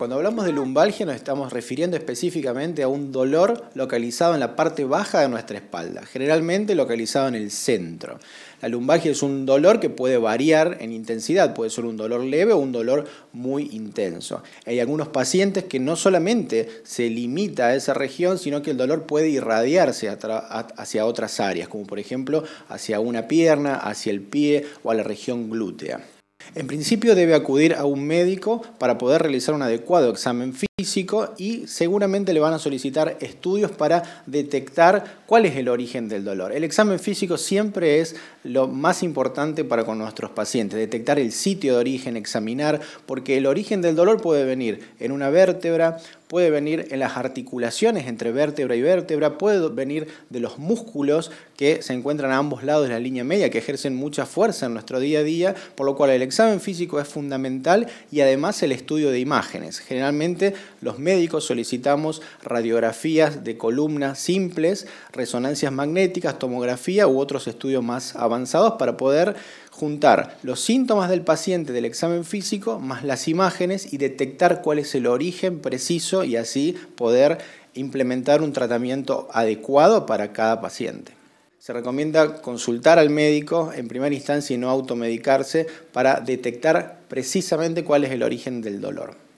Cuando hablamos de lumbalgia nos estamos refiriendo específicamente a un dolor localizado en la parte baja de nuestra espalda, generalmente localizado en el centro. La lumbalgia es un dolor que puede variar en intensidad, puede ser un dolor leve o un dolor muy intenso. Hay algunos pacientes que no solamente se limita a esa región, sino que el dolor puede irradiarse hacia otras áreas, como por ejemplo hacia una pierna, hacia el pie o a la región glútea. En principio debe acudir a un médico para poder realizar un adecuado examen físico y seguramente le van a solicitar estudios para detectar cuál es el origen del dolor. El examen físico siempre es lo más importante para con nuestros pacientes, detectar el sitio de origen, examinar, porque el origen del dolor puede venir en una vértebra, puede venir en las articulaciones entre vértebra y vértebra, puede venir de los músculos que se encuentran a ambos lados de la línea media, que ejercen mucha fuerza en nuestro día a día, por lo cual el examen físico es fundamental y además el estudio de imágenes. Generalmente los médicos solicitamos radiografías de columna simples, resonancias magnéticas, tomografía u otros estudios más avanzados para poder juntar los síntomas del paciente del examen físico más las imágenes y detectar cuál es el origen preciso y así poder implementar un tratamiento adecuado para cada paciente. Se recomienda consultar al médico en primera instancia y no automedicarse para detectar precisamente cuál es el origen del dolor.